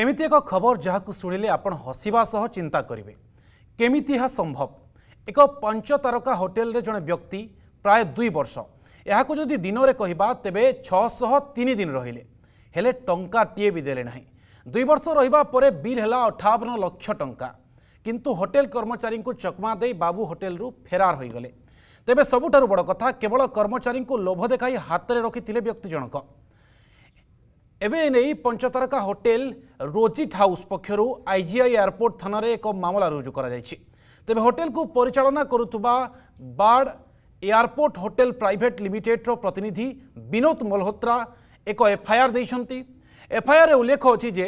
ଏମିତି ଏକ ଖବର ଯାହାକୁ ଶୁଣିଲେ ଆପଣ ହସିବା ସହ ଚିନ୍ତା କରିବେ କେମିତି ଏହା ସମ୍ଭବ ଏକ ପଞ୍ଚ ତାରକା ହୋଟେଲରେ ଜଣେ ବ୍ୟକ୍ତି ପ୍ରାୟ ଦୁଇ ବର୍ଷ ଏହାକୁ ଯଦି ଦିନରେ କହିବା ତେବେ ଛଅଶହ ତିନି ଦିନ ରହିଲେ ହେଲେ ଟଙ୍କାଟିଏ ବି ଦେଲେ ନାହିଁ ଦୁଇ ବର୍ଷ ରହିବା ପରେ ବିଲ୍ ହେଲା ଅଠାବନ ଲକ୍ଷ ଟଙ୍କା କିନ୍ତୁ ହୋଟେଲ କର୍ମଚାରୀଙ୍କୁ ଚକମା ଦେଇ ବାବୁ ହୋଟେଲରୁ ଫେରାର ହୋଇଗଲେ ତେବେ ସବୁଠାରୁ ବଡ଼ କଥା କେବଳ କର୍ମଚାରୀଙ୍କୁ ଲୋଭ ଦେଖାଇ ହାତରେ ରଖିଥିଲେ ବ୍ୟକ୍ତି ଜଣକ এবে এনে পঞ্চতারকা হোটেল রোজিট হাউস পক্ষর আইজিআই এয়ারপোর্ট থানার এক মামলা রুজু করা যাইছে তবে হোটেলকু পরিচালনা করুবা বার্ড এয়ারপোর্ট হোটেল প্রাইভেট লিমিটেডর প্রতিনিধি বিনোদ মলহোত্রা এক এফআইআর দিয়েছেন এফআইআর উল্লেখ অছি যে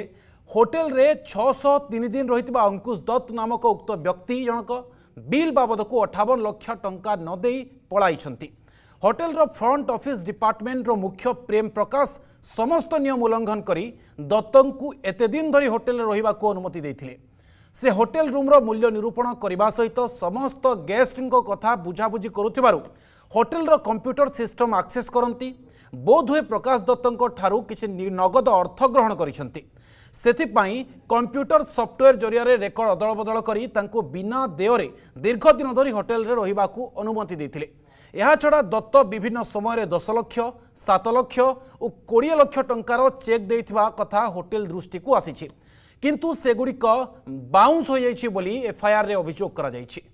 হোটেলরে ছশ তিন দিন রয়েছে অঙ্কুশ দত্ত নামক উক্ত ব্যক্তি জনক বিল বাবদকু অঠাবন লক্ষ টঙ্কা নদে পড়াইছেন ହୋଟେଲର ଫ୍ରଣ୍ଟ ଅଫିସ୍ ଡିପାର୍ଟମେଣ୍ଟର ମୁଖ୍ୟ ପ୍ରେମ ପ୍ରକାଶ ସମସ୍ତ ନିୟମ ଉଲ୍ଲଙ୍ଘନ କରି ଦତ୍ତଙ୍କୁ ଏତେଦିନ ଧରି ହୋଟେଲରେ ରହିବାକୁ ଅନୁମତି ଦେଇଥିଲେ ସେ ହୋଟେଲ ରୁମ୍ର ମୂଲ୍ୟ ନିରୂପଣ କରିବା ସହିତ ସମସ୍ତ ଗେଷ୍ଟଙ୍କ କଥା ବୁଝାବୁଝି କରୁଥିବାରୁ ହୋଟେଲର କମ୍ପ୍ୟୁଟର ସିଷ୍ଟମ ଆକ୍ସେସ୍ କରନ୍ତି ବୋଧହୁଏ ପ୍ରକାଶ ଦତ୍ତଙ୍କ ଠାରୁ କିଛି ନଗଦ ଅର୍ଥ ଗ୍ରହଣ କରିଛନ୍ତି ସେଥିପାଇଁ କମ୍ପ୍ୟୁଟର ସଫ୍ଟୱେୟାର ଜରିଆରେ ରେକର୍ଡ଼ ଅଦଳବଦଳ କରି ତାଙ୍କୁ ବିନା ଦେୟରେ ଦୀର୍ଘଦିନ ଧରି ହୋଟେଲରେ ରହିବାକୁ ଅନୁମତି ଦେଇଥିଲେ ଏହାଛଡ଼ା ଦତ୍ତ ବିଭିନ୍ନ ସମୟରେ ଦଶ ଲକ୍ଷ ସାତ ଲକ୍ଷ ଓ କୋଡ଼ିଏ ଲକ୍ଷ ଟଙ୍କାର ଚେକ୍ ଦେଇଥିବା କଥା ହୋଟେଲ ଦୃଷ୍ଟିକୁ ଆସିଛି କିନ୍ତୁ ସେଗୁଡ଼ିକ ବାଉନ୍ସ ହୋଇଯାଇଛି ବୋଲି ଏଫ୍ଆଇଆର୍ରେ ଅଭିଯୋଗ କରାଯାଇଛି